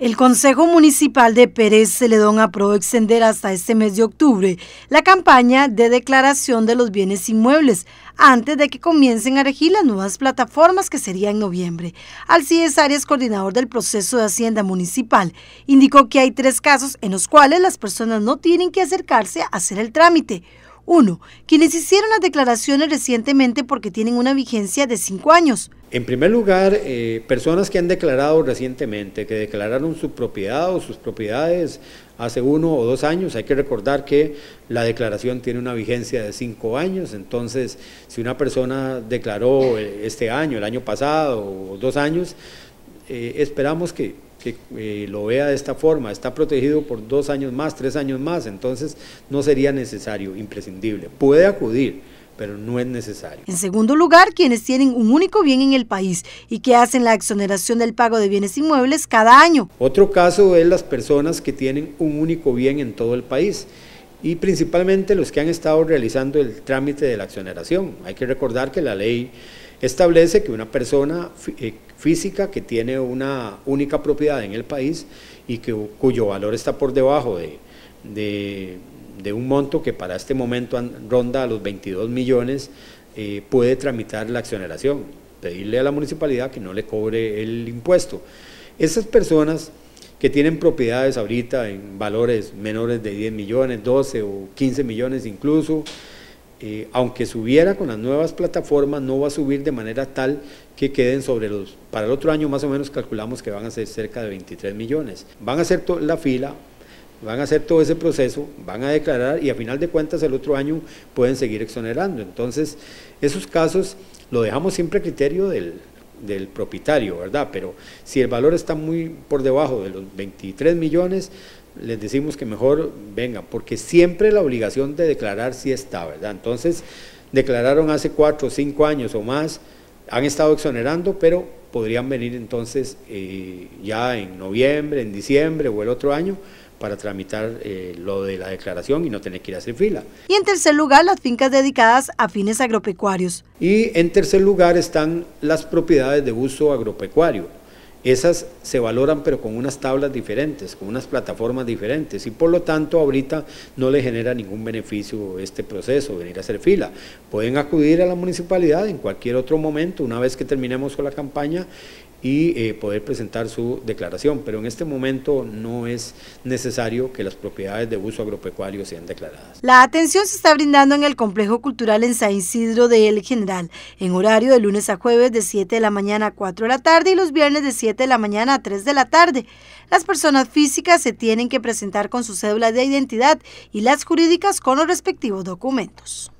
El Consejo Municipal de Pérez Celedón aprobó extender hasta este mes de octubre la campaña de declaración de los bienes inmuebles antes de que comiencen a regir las nuevas plataformas que sería en noviembre. Alcides Arias, coordinador del proceso de Hacienda Municipal, indicó que hay tres casos en los cuales las personas no tienen que acercarse a hacer el trámite. Uno, quienes hicieron las declaraciones recientemente porque tienen una vigencia de cinco años. En primer lugar, eh, personas que han declarado recientemente, que declararon su propiedad o sus propiedades hace uno o dos años, hay que recordar que la declaración tiene una vigencia de cinco años, entonces si una persona declaró eh, este año, el año pasado o dos años, eh, esperamos que que eh, lo vea de esta forma. Está protegido por dos años más, tres años más, entonces no sería necesario, imprescindible. Puede acudir, pero no es necesario. En segundo lugar, quienes tienen un único bien en el país y que hacen la exoneración del pago de bienes inmuebles cada año. Otro caso es las personas que tienen un único bien en todo el país y principalmente los que han estado realizando el trámite de la accioneración. Hay que recordar que la ley establece que una persona eh, física que tiene una única propiedad en el país y cuyo valor está por debajo de, un monto que para este momento ronda a los 22 millones, eh, puede tramitar la accioneración, pedirle a la municipalidad que no le cobre el impuesto. Esas personas que tienen propiedades ahorita en valores menores de 10 millones, 12 o 15 millones incluso, eh, aunque subiera con las nuevas plataformas, no va a subir de manera tal que queden sobre los, para el otro año más o menos calculamos que van a ser cerca de 23 millones. Van a hacer toda la fila, van a hacer todo ese proceso, van a declarar y a final de cuentas el otro año pueden seguir exonerando. Entonces, esos casos lo dejamos siempre a criterio del, del propietario, ¿verdad? Pero si el valor está muy por debajo de los 23 millones, les decimos que mejor venga, porque siempre la obligación de declarar sí está, ¿verdad? Entonces, declararon hace cuatro o cinco años o más, han estado exonerando, pero podrían venir entonces eh, ya en noviembre, en diciembre o el otro año para tramitar eh, lo de la declaración y no tener que ir a hacer fila. Y en tercer lugar, las fincas dedicadas a fines agropecuarios. Y en tercer lugar están las propiedades de uso agropecuario. Esas se valoran pero con unas tablas diferentes, con unas plataformas diferentes y por lo tanto ahorita no le genera ningún beneficio este proceso, venir a hacer fila. Pueden acudir a la municipalidad en cualquier otro momento, una vez que terminemos con la campaña y eh, poder presentar su declaración, pero en este momento no es necesario que las propiedades de uso agropecuario sean declaradas. La atención se está brindando en el Complejo Cultural en San Isidro de El General, en horario de lunes a jueves de 7 de la mañana a 4 de la tarde y los viernes de 7 de la mañana a 3 de la tarde. Las personas físicas se tienen que presentar con su cédula de identidad y las jurídicas con los respectivos documentos.